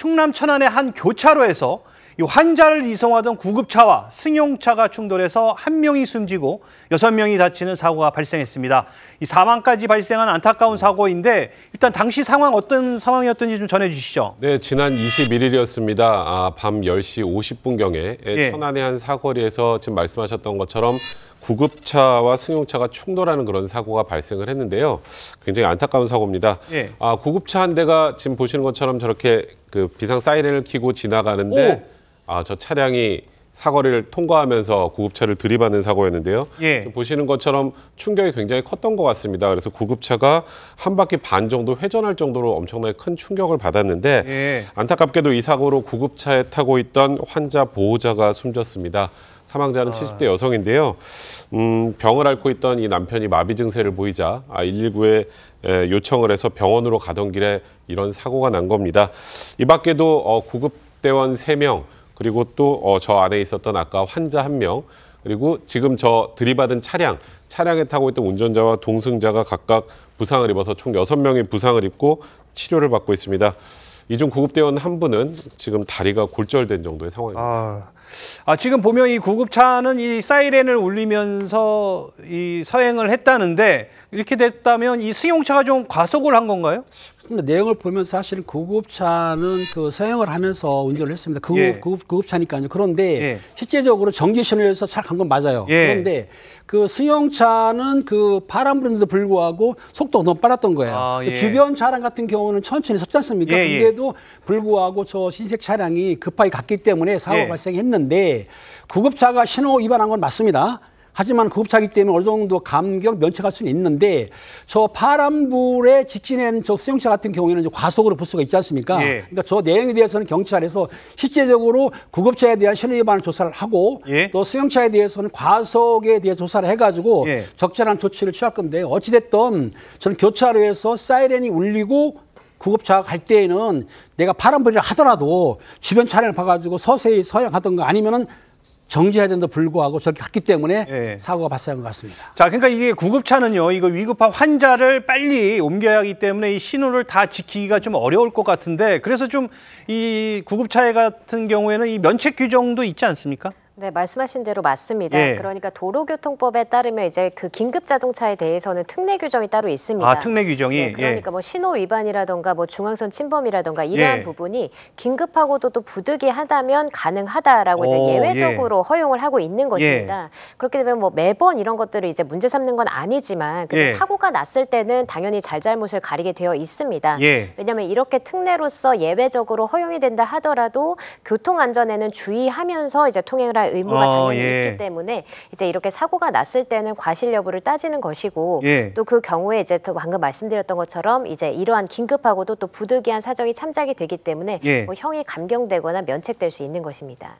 충남 천안의 한 교차로에서 이 환자를 이송하던 구급차와 승용차가 충돌해서 한 명이 숨지고 여섯 명이 다치는 사고가 발생했습니다. 이 사망까지 발생한 안타까운 사고인데 일단 당시 상황 어떤 상황이었던지 좀 전해주시죠. 네, 지난 21일이었습니다. 아, 밤 10시 50분경에 네. 예. 천안의 한 사거리에서 지금 말씀하셨던 것처럼 구급차와 승용차가 충돌하는 그런 사고가 발생을 했는데요. 굉장히 안타까운 사고입니다. 예. 아, 구급차 한 대가 지금 보시는 것처럼 저렇게 그 비상 사이렌을 켜고 지나가는데 아, 저 차량이 사거리를 통과하면서 구급차를 들이받는 사고였는데요. 예. 보시는 것처럼 충격이 굉장히 컸던 것 같습니다. 그래서 구급차가 한 바퀴 반 정도 회전할 정도로 엄청나게 큰 충격을 받았는데 예. 안타깝게도 이 사고로 구급차에 타고 있던 환자 보호자가 숨졌습니다. 사망자는 아. 70대 여성인데요. 음, 병을 앓고 있던 이 남편이 마비 증세를 보이자 아, 119에 에, 요청을 해서 병원으로 가던 길에 이런 사고가 난 겁니다. 이 밖에도 어, 구급대원 3명, 그리고 또저 어, 안에 있었던 아까 환자 1명, 그리고 지금 저 들이받은 차량, 차량에 타고 있던 운전자와 동승자가 각각 부상을 입어서 총 6명이 부상을 입고 치료를 받고 있습니다. 이 중 구급대원 한 분은 지금 다리가 골절된 정도의 상황입니다. 아... 아, 지금 보면 이 구급차는 이 사이렌을 울리면서 이 서행을 했다는데 이렇게 됐다면 이 승용차가 좀 과속을 한 건가요? 근데 내용을 보면 사실 구급차는 그 서행을 하면서 운전을 했습니다. 그 예. 구급, 구급차니까요. 그런데 예. 실제적으로 정지 신호에서 잘 간 건 맞아요. 예. 그런데 그 승용차는 그 바람 부는데도 불구하고 속도가 너무 빨랐던 거예요. 아, 그 예. 주변 차량 같은 경우는 천천히 섰지 않습니까? 근데도 예, 예. 불구하고 저 신색 차량이 급하게 갔기 때문에 사고가 발생했는데 했는데 구급차가 신호 위반한 건 맞습니다. 하지만 구급차기 때문에 어느 정도 감경 면책할 수는 있는데 저 파란불에 직진한 저 수용차 같은 경우에는 과속으로 볼 수가 있지 않습니까? 예. 그러니까 저 내용에 대해서는 경찰에서 실제적으로 구급차에 대한 신호 위반을 조사를 하고 예. 또 수용차에 대해서는 과속에 대해 조사를 해가지고 예. 적절한 조치를 취할 건데 어찌됐든 저는 교차로에서 사이렌이 울리고 구급차 갈 때에는 내가 바람벌이를 하더라도 주변 차량을 봐가지고 서서히 서양하던가 아니면은 정지해야 된다 불구하고 저렇게 갔기 때문에 예. 사고가 발생한 것 같습니다. 자, 그러니까 이게 구급차는요, 이거 위급한 환자를 빨리 옮겨야 하기 때문에 이 신호를 다 지키기가 좀 어려울 것 같은데 그래서 좀 이 구급차 같은 경우에는 이 면책 규정도 있지 않습니까? 네, 말씀하신 대로 맞습니다. 예. 그러니까 도로교통법에 따르면 이제 그 긴급 자동차에 대해서는 특례 규정이 따로 있습니다. 아, 특례 규정이. 네, 그러니까 예. 뭐 신호 위반이라던가 뭐 중앙선 침범이라던가 이러한 예. 부분이 긴급하고도 또 부득이하다면 가능하다라고 오, 이제 예. 예외적으로 허용을 하고 있는 것입니다. 그렇게 되면 뭐 매번 이런 것들을 이제 문제 삼는 건 아니지만 근데 사고가 났을 때는 당연히 잘잘못을 가리게 되어 있습니다. 왜냐하면 이렇게 특례로서 예외적으로 허용이 된다 하더라도 교통 안전에는 주의하면서 이제 통행을 할 의무가 어, 당연히 예. 있기 때문에 이제 이렇게 사고가 났을 때는 과실 여부를 따지는 것이고 예. 또그 경우에 이제 방금 말씀드렸던 것처럼 이제 이러한 긴급하고도 또 부득이한 사정이 참작이 되기 때문에 예. 뭐 형이 감경되거나 면책될 수 있는 것입니다.